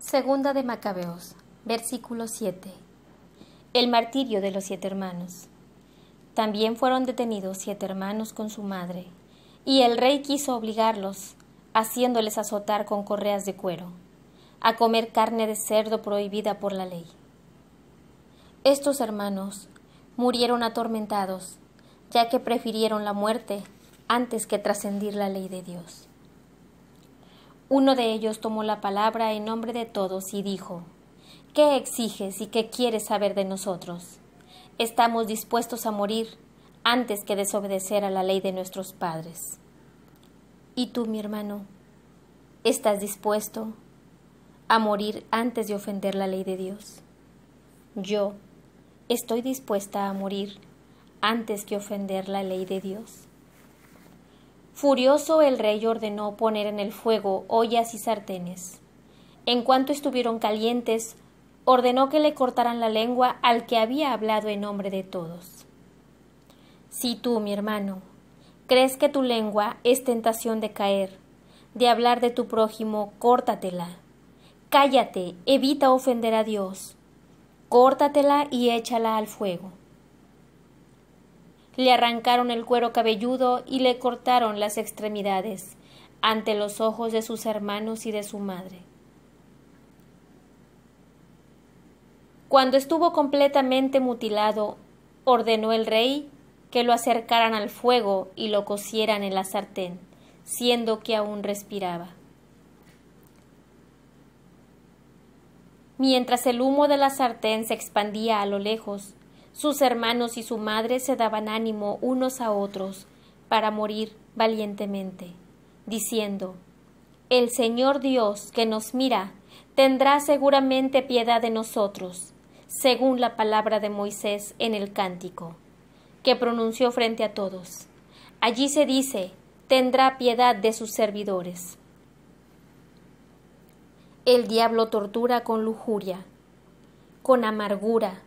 Segunda de Macabeos, versículo 7. El martirio de los siete hermanos. También fueron detenidos siete hermanos con su madre, y el rey quiso obligarlos, haciéndoles azotar con correas de cuero, a comer carne de cerdo prohibida por la ley. Estos hermanos murieron atormentados, ya que prefirieron la muerte antes que trascendir la ley de Dios. Uno de ellos tomó la palabra en nombre de todos y dijo ¿Qué exiges y qué quieres saber de nosotros? Estamos dispuestos a morir antes que desobedecer a la ley de nuestros padres. ¿Y tú, mi hermano? ¿Estás dispuesto a morir antes de ofender la ley de Dios? Yo estoy dispuesta a morir antes que ofender la ley de Dios. Furioso el rey ordenó poner en el fuego ollas y sartenes. En cuanto estuvieron calientes, ordenó que le cortaran la lengua al que había hablado en nombre de todos. Si tú, mi hermano, crees que tu lengua es tentación de caer, de hablar de tu prójimo, córtatela. Cállate, evita ofender a Dios. Córtatela y échala al fuego le arrancaron el cuero cabelludo y le cortaron las extremidades ante los ojos de sus hermanos y de su madre. Cuando estuvo completamente mutilado, ordenó el rey que lo acercaran al fuego y lo cocieran en la sartén, siendo que aún respiraba. Mientras el humo de la sartén se expandía a lo lejos, sus hermanos y su madre se daban ánimo unos a otros para morir valientemente, diciendo, El Señor Dios que nos mira, tendrá seguramente piedad de nosotros, según la palabra de Moisés en el cántico, que pronunció frente a todos. Allí se dice, tendrá piedad de sus servidores. El diablo tortura con lujuria, con amargura,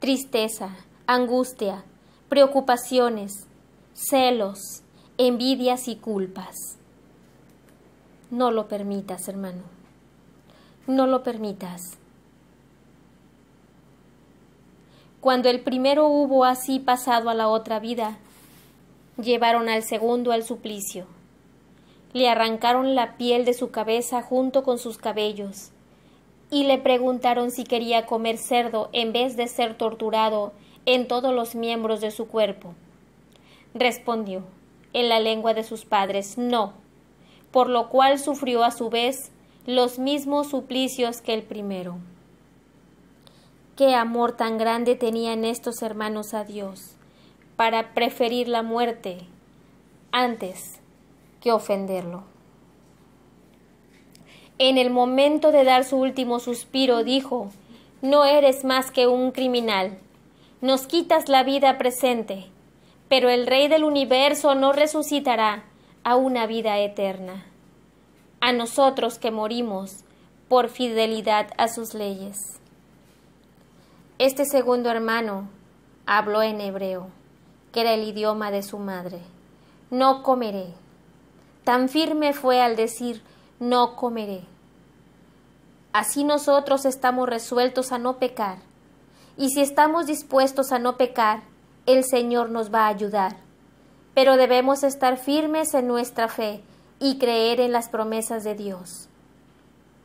tristeza, angustia, preocupaciones, celos, envidias y culpas. No lo permitas, hermano. No lo permitas. Cuando el primero hubo así pasado a la otra vida, llevaron al segundo al suplicio. Le arrancaron la piel de su cabeza junto con sus cabellos, y le preguntaron si quería comer cerdo en vez de ser torturado en todos los miembros de su cuerpo. Respondió, en la lengua de sus padres, no, por lo cual sufrió a su vez los mismos suplicios que el primero. Qué amor tan grande tenían estos hermanos a Dios, para preferir la muerte antes que ofenderlo. En el momento de dar su último suspiro dijo, No eres más que un criminal. Nos quitas la vida presente, pero el Rey del universo no resucitará a una vida eterna. A nosotros que morimos por fidelidad a sus leyes. Este segundo hermano habló en hebreo, que era el idioma de su madre. No comeré. Tan firme fue al decir no comeré. Así nosotros estamos resueltos a no pecar. Y si estamos dispuestos a no pecar, el Señor nos va a ayudar. Pero debemos estar firmes en nuestra fe y creer en las promesas de Dios.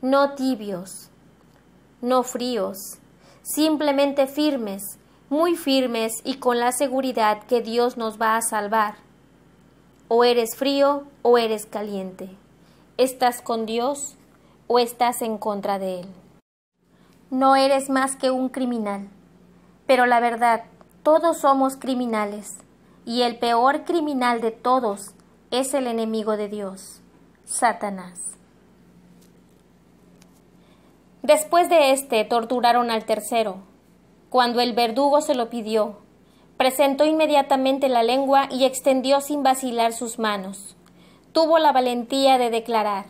No tibios, no fríos, simplemente firmes, muy firmes y con la seguridad que Dios nos va a salvar. O eres frío o eres caliente. ¿Estás con Dios o estás en contra de Él? No eres más que un criminal. Pero la verdad, todos somos criminales, y el peor criminal de todos es el enemigo de Dios, Satanás. Después de este, torturaron al tercero. Cuando el verdugo se lo pidió, presentó inmediatamente la lengua y extendió sin vacilar sus manos tuvo la valentía de declarar,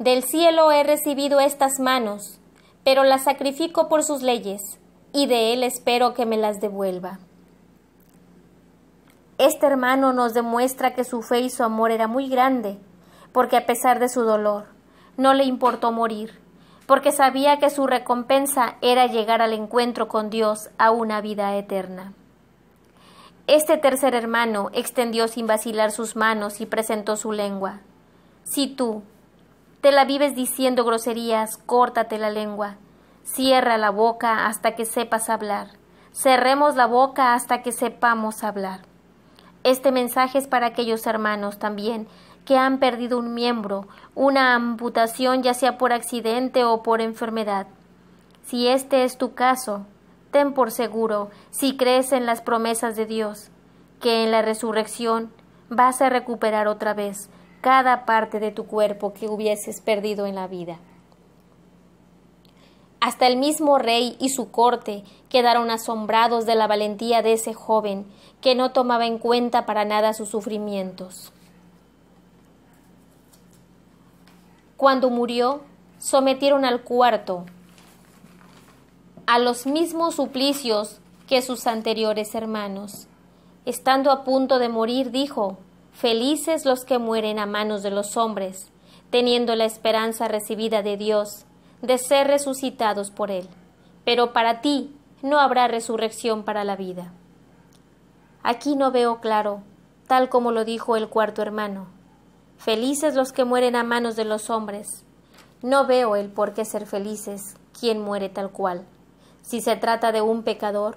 Del cielo he recibido estas manos, pero las sacrifico por sus leyes, y de él espero que me las devuelva. Este hermano nos demuestra que su fe y su amor era muy grande, porque a pesar de su dolor, no le importó morir, porque sabía que su recompensa era llegar al encuentro con Dios a una vida eterna. Este tercer hermano extendió sin vacilar sus manos y presentó su lengua. Si tú te la vives diciendo groserías, córtate la lengua. Cierra la boca hasta que sepas hablar. Cerremos la boca hasta que sepamos hablar. Este mensaje es para aquellos hermanos también que han perdido un miembro, una amputación ya sea por accidente o por enfermedad. Si este es tu caso, Ten por seguro, si crees en las promesas de Dios, que en la resurrección vas a recuperar otra vez cada parte de tu cuerpo que hubieses perdido en la vida. Hasta el mismo rey y su corte quedaron asombrados de la valentía de ese joven, que no tomaba en cuenta para nada sus sufrimientos. Cuando murió, sometieron al cuarto, a los mismos suplicios que sus anteriores hermanos. Estando a punto de morir, dijo, Felices los que mueren a manos de los hombres, teniendo la esperanza recibida de Dios, de ser resucitados por Él. Pero para ti no habrá resurrección para la vida. Aquí no veo claro, tal como lo dijo el cuarto hermano. Felices los que mueren a manos de los hombres. No veo el por qué ser felices quien muere tal cual. Si se trata de un pecador,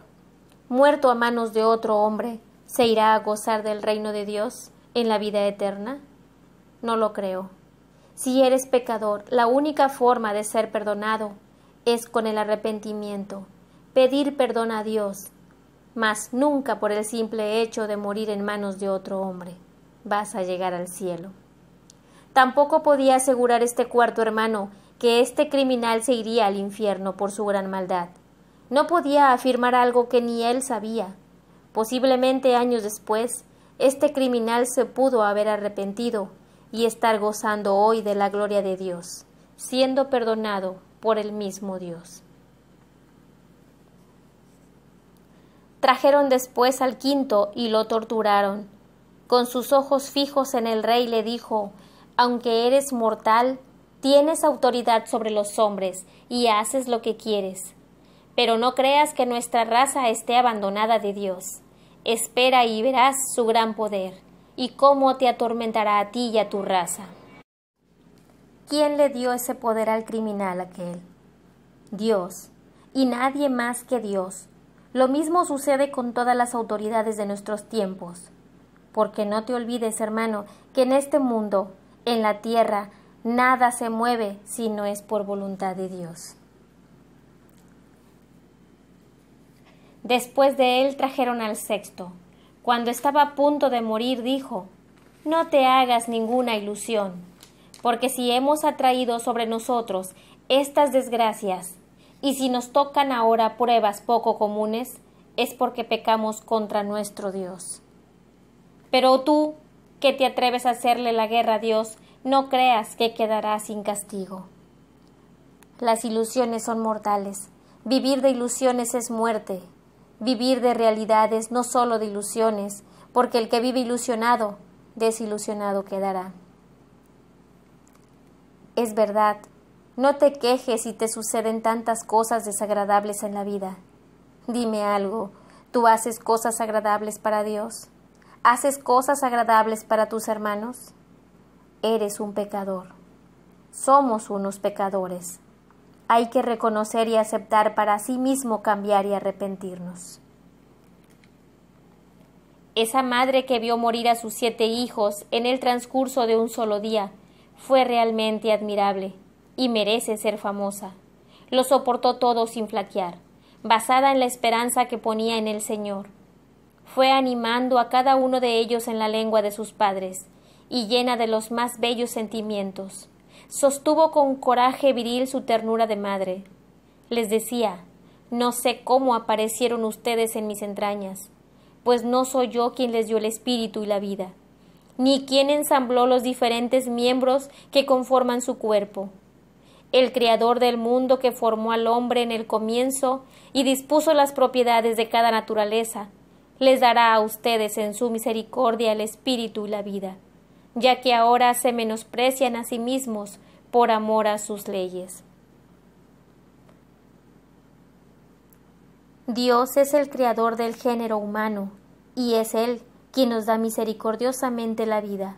muerto a manos de otro hombre, ¿se irá a gozar del reino de Dios en la vida eterna? No lo creo. Si eres pecador, la única forma de ser perdonado es con el arrepentimiento, pedir perdón a Dios, mas nunca por el simple hecho de morir en manos de otro hombre. Vas a llegar al cielo. Tampoco podía asegurar este cuarto hermano que este criminal se iría al infierno por su gran maldad. No podía afirmar algo que ni él sabía. Posiblemente años después, este criminal se pudo haber arrepentido y estar gozando hoy de la gloria de Dios, siendo perdonado por el mismo Dios. Trajeron después al quinto y lo torturaron. Con sus ojos fijos en el rey le dijo, aunque eres mortal, tienes autoridad sobre los hombres y haces lo que quieres. Pero no creas que nuestra raza esté abandonada de Dios. Espera y verás su gran poder, y cómo te atormentará a ti y a tu raza. ¿Quién le dio ese poder al criminal aquel? Dios, y nadie más que Dios. Lo mismo sucede con todas las autoridades de nuestros tiempos. Porque no te olvides, hermano, que en este mundo, en la tierra, nada se mueve si no es por voluntad de Dios. Después de él trajeron al sexto. Cuando estaba a punto de morir dijo, No te hagas ninguna ilusión, porque si hemos atraído sobre nosotros estas desgracias, y si nos tocan ahora pruebas poco comunes, es porque pecamos contra nuestro Dios. Pero tú, que te atreves a hacerle la guerra a Dios, no creas que quedarás sin castigo. Las ilusiones son mortales. Vivir de ilusiones es muerte vivir de realidades, no solo de ilusiones, porque el que vive ilusionado, desilusionado quedará. Es verdad, no te quejes si te suceden tantas cosas desagradables en la vida. Dime algo, ¿tú haces cosas agradables para Dios? ¿Haces cosas agradables para tus hermanos? Eres un pecador. Somos unos pecadores hay que reconocer y aceptar para sí mismo cambiar y arrepentirnos. Esa madre que vio morir a sus siete hijos en el transcurso de un solo día fue realmente admirable y merece ser famosa. Lo soportó todo sin flaquear, basada en la esperanza que ponía en el Señor. Fue animando a cada uno de ellos en la lengua de sus padres y llena de los más bellos sentimientos sostuvo con coraje viril su ternura de madre. Les decía, no sé cómo aparecieron ustedes en mis entrañas, pues no soy yo quien les dio el espíritu y la vida, ni quien ensambló los diferentes miembros que conforman su cuerpo. El Creador del mundo que formó al hombre en el comienzo y dispuso las propiedades de cada naturaleza, les dará a ustedes en su misericordia el espíritu y la vida ya que ahora se menosprecian a sí mismos por amor a sus leyes. Dios es el creador del género humano, y es Él quien nos da misericordiosamente la vida.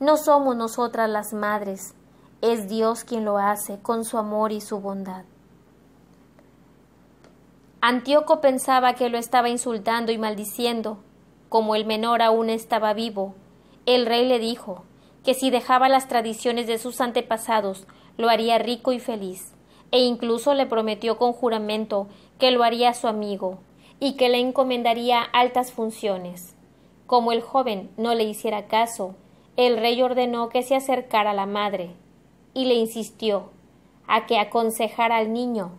No somos nosotras las madres, es Dios quien lo hace con su amor y su bondad. Antíoco pensaba que lo estaba insultando y maldiciendo. Como el menor aún estaba vivo, el rey le dijo que si dejaba las tradiciones de sus antepasados, lo haría rico y feliz, e incluso le prometió con juramento que lo haría su amigo, y que le encomendaría altas funciones. Como el joven no le hiciera caso, el rey ordenó que se acercara a la madre, y le insistió a que aconsejara al niño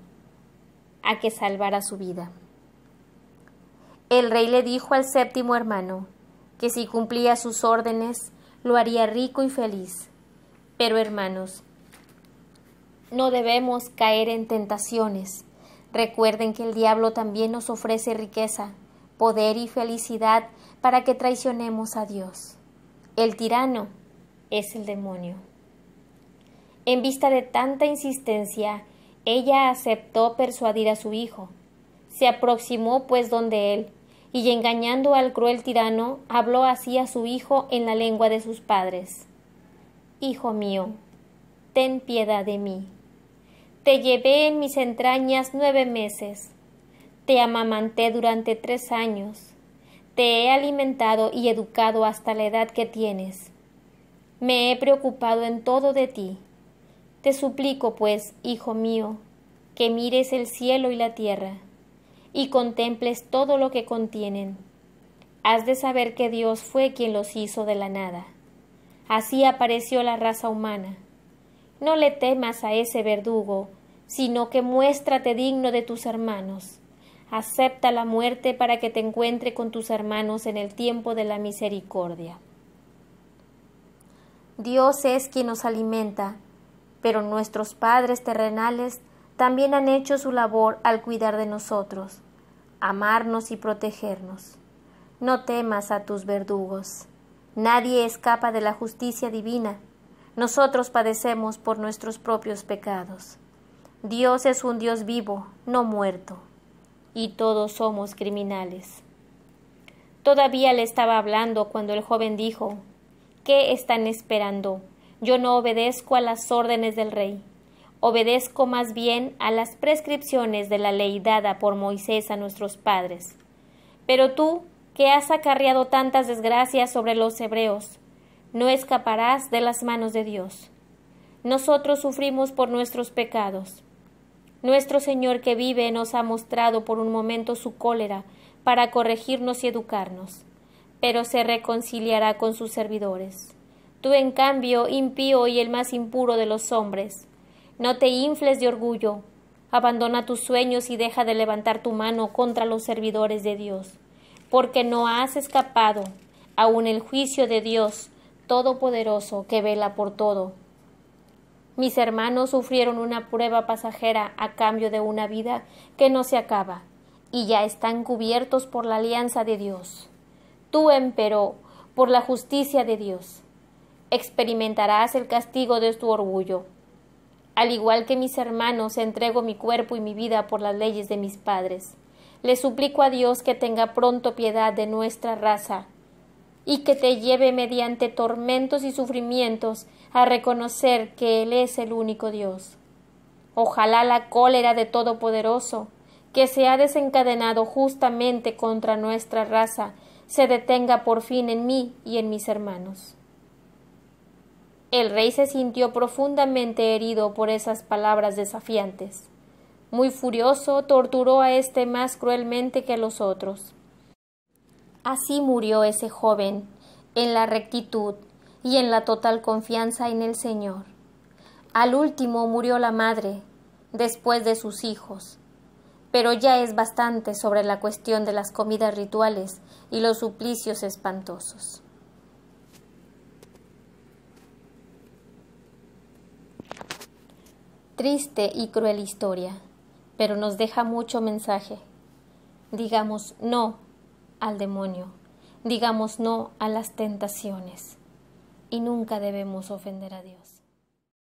a que salvara su vida. El rey le dijo al séptimo hermano que si cumplía sus órdenes lo haría rico y feliz. Pero hermanos, no debemos caer en tentaciones. Recuerden que el diablo también nos ofrece riqueza, poder y felicidad para que traicionemos a Dios. El tirano es el demonio. En vista de tanta insistencia, ella aceptó persuadir a su hijo. Se aproximó pues donde él, y engañando al cruel tirano, habló así a su hijo en la lengua de sus padres. Hijo mío, ten piedad de mí. Te llevé en mis entrañas nueve meses, te amamanté durante tres años, te he alimentado y educado hasta la edad que tienes. Me he preocupado en todo de ti. Te suplico, pues, hijo mío, que mires el cielo y la tierra y contemples todo lo que contienen. Has de saber que Dios fue quien los hizo de la nada. Así apareció la raza humana. No le temas a ese verdugo, sino que muéstrate digno de tus hermanos. Acepta la muerte para que te encuentre con tus hermanos en el tiempo de la misericordia. Dios es quien nos alimenta, pero nuestros padres terrenales también han hecho su labor al cuidar de nosotros, amarnos y protegernos. No temas a tus verdugos. Nadie escapa de la justicia divina. Nosotros padecemos por nuestros propios pecados. Dios es un Dios vivo, no muerto. Y todos somos criminales. Todavía le estaba hablando cuando el joven dijo, ¿Qué están esperando? Yo no obedezco a las órdenes del rey obedezco más bien a las prescripciones de la ley dada por Moisés a nuestros padres. Pero tú, que has acarreado tantas desgracias sobre los hebreos, no escaparás de las manos de Dios. Nosotros sufrimos por nuestros pecados. Nuestro Señor que vive nos ha mostrado por un momento su cólera para corregirnos y educarnos, pero se reconciliará con sus servidores. Tú, en cambio, impío y el más impuro de los hombres, no te infles de orgullo. Abandona tus sueños y deja de levantar tu mano contra los servidores de Dios, porque no has escapado aún el juicio de Dios Todopoderoso que vela por todo. Mis hermanos sufrieron una prueba pasajera a cambio de una vida que no se acaba, y ya están cubiertos por la alianza de Dios. Tú, empero, por la justicia de Dios, experimentarás el castigo de tu orgullo al igual que mis hermanos, entrego mi cuerpo y mi vida por las leyes de mis padres. Le suplico a Dios que tenga pronto piedad de nuestra raza y que te lleve mediante tormentos y sufrimientos a reconocer que Él es el único Dios. Ojalá la cólera de Todopoderoso, que se ha desencadenado justamente contra nuestra raza, se detenga por fin en mí y en mis hermanos. El rey se sintió profundamente herido por esas palabras desafiantes. Muy furioso, torturó a este más cruelmente que a los otros. Así murió ese joven, en la rectitud y en la total confianza en el Señor. Al último murió la madre, después de sus hijos. Pero ya es bastante sobre la cuestión de las comidas rituales y los suplicios espantosos. Triste y cruel historia, pero nos deja mucho mensaje. Digamos no al demonio, digamos no a las tentaciones y nunca debemos ofender a Dios.